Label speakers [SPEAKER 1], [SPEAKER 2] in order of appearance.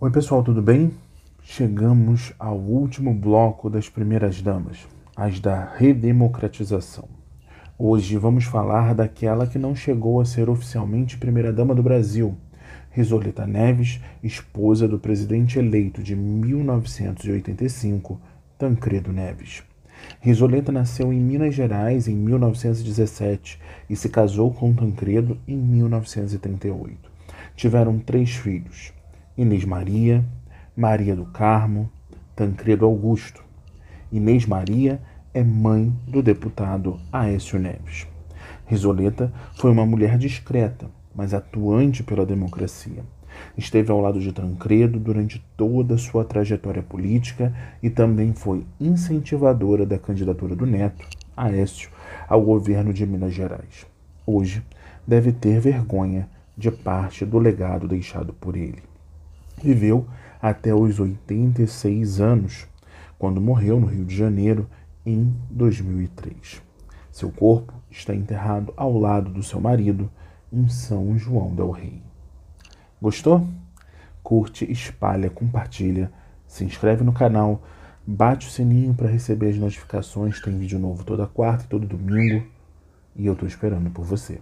[SPEAKER 1] Oi, pessoal, tudo bem? Chegamos ao último bloco das primeiras damas, as da redemocratização. Hoje vamos falar daquela que não chegou a ser oficialmente primeira-dama do Brasil, Risoleta Neves, esposa do presidente eleito de 1985, Tancredo Neves. Risoleta nasceu em Minas Gerais em 1917 e se casou com Tancredo em 1938. Tiveram três filhos. Inês Maria, Maria do Carmo, Tancredo Augusto. Inês Maria é mãe do deputado Aécio Neves. Risoleta foi uma mulher discreta, mas atuante pela democracia. Esteve ao lado de Tancredo durante toda a sua trajetória política e também foi incentivadora da candidatura do neto, Aécio, ao governo de Minas Gerais. Hoje, deve ter vergonha de parte do legado deixado por ele. Viveu até os 86 anos, quando morreu no Rio de Janeiro em 2003. Seu corpo está enterrado ao lado do seu marido em São João del Rei. Gostou? Curte, espalha, compartilha, se inscreve no canal, bate o sininho para receber as notificações. Tem vídeo novo toda quarta e todo domingo. E eu estou esperando por você.